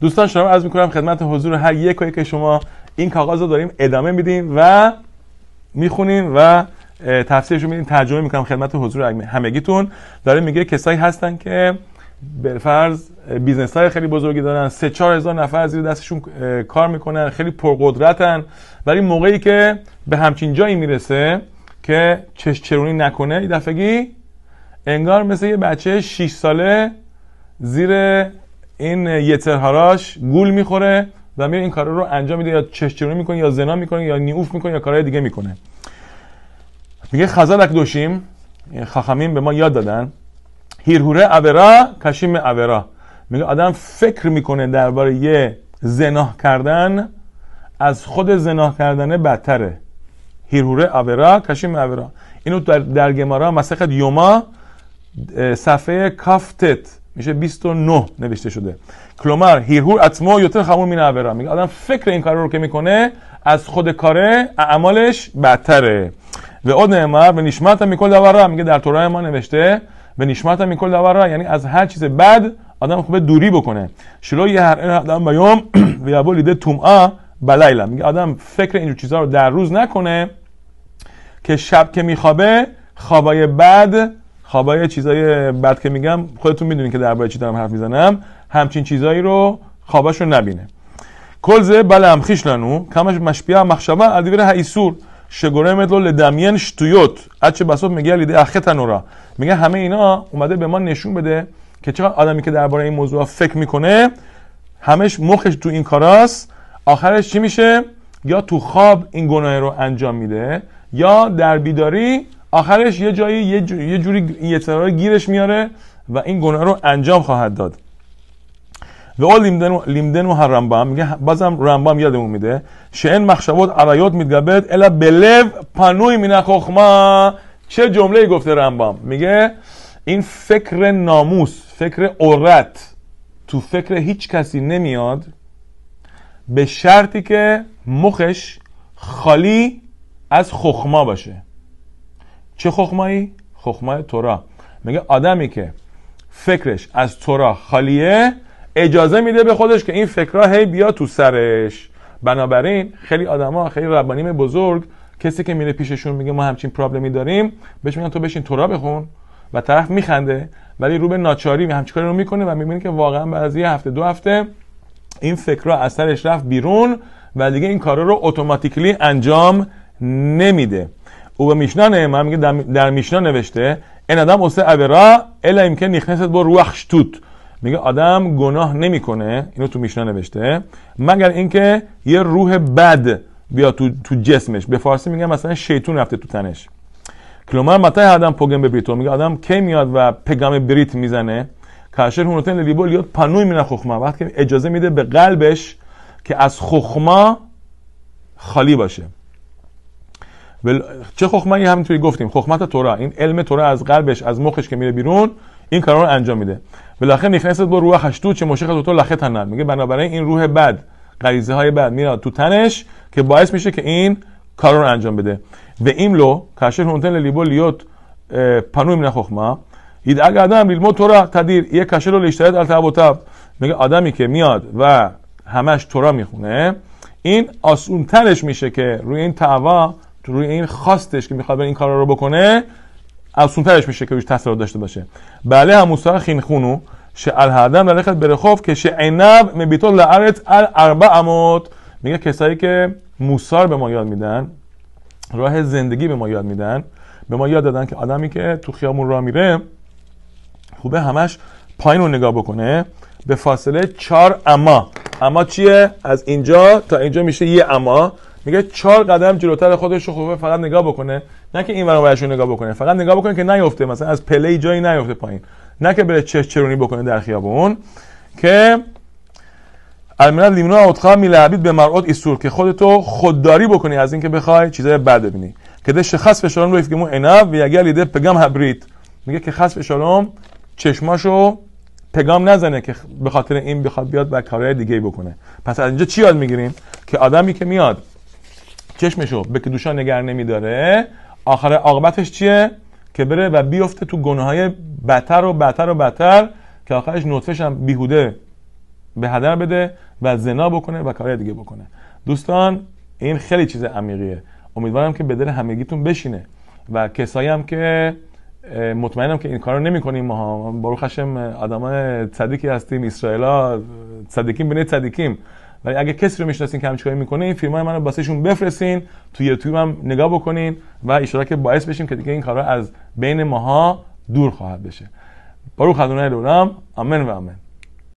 دوستان شما عرض میکنم خدمت حضور هر یک و یک شما این کاغذ رو داریم ادامه میدیم و میخونیم و تفسیرش رو میدیم ترجمه میکنم خدمت حضور همگیتون داره میگه کسایی هستن که به فرض بیزنس های خیلی بزرگی دارن سه چهار هزار نفر زیر دستشون کار میکنن خیلی پرقدرتن ولی موقعی که به همچین جایی میرسه که چش چرونی نکنه این دفعگی انگار مثل یه بچه 6 ساله زیر این یترهاراش گول میخوره و میره این کارا رو انجام میده یا چشچرونی میکنه یا زنا میکنه یا نیوف میکنه یا کارهای دیگه میکنه میگه خزانک دوشیم خخمین به ما یاد دادن هیرهوره اورا کشیم اورا میگه آدم فکر میکنه درباره یه زناه کردن از خود زنا کردن بدتره هیرهوره اورا کشیم اورا اینو در, در گمارا مسخت یوما صفحه کافتت میشه 29 نوشته شده کلمر هیرهور اتمو یوتر خمور مینه میگه آدم فکر این کار رو که میکنه از خود کاره اعمالش بدتره و اون نعمر به نشمت هم میکل دوره میگه در تورای ما نوشته به نشمت هم میکل یعنی از هر چیز بد آدم خوبه دوری بکنه شلو یه هر آدم یوم و توم تومعه بلیلا میگه آدم فکر اینجور چیزها رو در روز نکنه که شب که میخوابه خوابای بد خوابای چیزای بد که میگم خودتون میدونین که درباره چی دارم حرف میزنم همچین چیزایی رو خوابش رو نبینه کلزه بلم خیش لنو کمش مخشبه ادویر شگورمت مدلو لدمین شتویوت چه بسوف میگه لیده را میگه همه اینا اومده به ما نشون بده که چقدر آدمی که درباره این موضوع فکر میکنه همش مخش تو این کاراست آخرش چی میشه یا تو خواب این گناه رو انجام میده یا در بیداری آخرش یه جایی یه, جوری یه جوری گیرش میاره و این گناه رو انجام خواهد داد و او لیمدن, لیمدن و هر رمبام میگه بازم رمبام یادمون میده شئن مخشبات عرایات میتگبد الا بلو پنوی مینه خخما چه جمله گفته رمبام میگه این فکر ناموس فکر عورت تو فکر هیچ کسی نمیاد به شرطی که مخش خالی از خخما باشه چه خخمایی؟ خخمای تورا میگه آدمی که فکرش از تورا خالیه اجازه میده به خودش که این فکرها هی بیا تو سرش بنابراین خیلی آدما خیلی ربانیم بزرگ کسی که میره پیششون میگه ما همچین پرابلمی داریم بهش میگن تو بشین تورا بخون و طرف میخنده ولی رو به ناچاری همچین کاری رو میکنه و میبینه که واقعا بعد از یه هفته دو هفته این فکرها از سرش رفت بیرون و دیگه این کارا رو اتوماتیکلی انجام نمیده او به میشنا نعمه میگه در, میشنا نوشته این آدم اوسه عبرا الا امکن نخنست با روح شتوت میگه آدم گناه نمیکنه اینو تو میشنا نوشته مگر اینکه یه روح بد بیا تو, تو جسمش به فارسی میگه مثلا شیطون رفته تو تنش کلومر متا آدم به بیتو میگه آدم کی میاد و پگم بریت میزنه کاشر هونتن لیبول یاد پانوی مینا خخما وقتی که اجازه میده به قلبش که از خخما خالی باشه بل... چه خخمه همینطوری گفتیم خخمت تورا این علم تورا از قلبش از مخش که میره بیرون این کارا رو انجام میده بالاخره نخنست با روح خشتو چه مشخ تو لخه تنن میگه بنابراین این روح بد غریزه های بد میاد تو تنش که باعث میشه که این کارو رو انجام بده و لو کاشر هونتن لیبو لیوت پنوی من خخمه اگر آدم تو تورا تدیر یه کاشر رو لیشترد التعبوتاب میگه آدمی که میاد و همش تورا میخونه این آسونترش میشه که روی این تعوا روی این خواستش که میخواد این کارا رو بکنه افسونترش میشه که روش تاثیر داشته باشه بله هم مصطفی خین خونو شالهدم للخت برخوف که شعنب مبیتو لارت ال اربع اموت میگه کسایی که موسار به ما یاد میدن راه زندگی به ما یاد میدن به ما یاد دادن که آدمی که تو خیامون راه میره خوبه همش پایین رو نگاه بکنه به فاصله چهار اما اما چیه از اینجا تا اینجا میشه یه اما میگه چهار قدم جلوتر خودش رو خوبه فقط نگاه بکنه نه که این ورش رو نگاه بکنه فقط نگاه بکنه که نیفته مثلا از پله جایی نیفته پایین نه که بره چه چرونی بکنه در خیابون که المنت لیمونا اوتخا میلعبید به مرعود ایسور که خودتو خودداری بکنی از اینکه بخوای چیزای بد ببینی کده شخص فشارم رو یفگمو عینب و یگل ایده پگم هبریت میگه که خصف شالوم چشماشو پگام نزنه که به خاطر این بخواد بیاد و کارهای دیگه بکنه پس از اینجا چی یاد میگیریم که آدمی که میاد چشمشو به کدوشا نگر نمیداره آخر عاقبتش چیه که بره و بیفته تو های بتر و بتر و بتر که آخرش نطفش هم بیهوده به هدر بده و زنا بکنه و کارهای دیگه بکنه دوستان این خیلی چیز عمیقیه امیدوارم که به دل همگیتون بشینه و کسایی هم که مطمئنم که این کارو نمی‌کنیم ما بارو خشم آدمای صدیکی هستیم ها صدیکیم بین صدیکیم. ولی اگه کسی رو میشناسین که همچین میکنه این فیلمای های منو واسهشون بفرستین تو یوتیوب هم نگاه بکنین و اشتراک که باعث بشیم که دیگه این کارا از بین ماها دور خواهد بشه بارو خدونه دورم آمین و آمین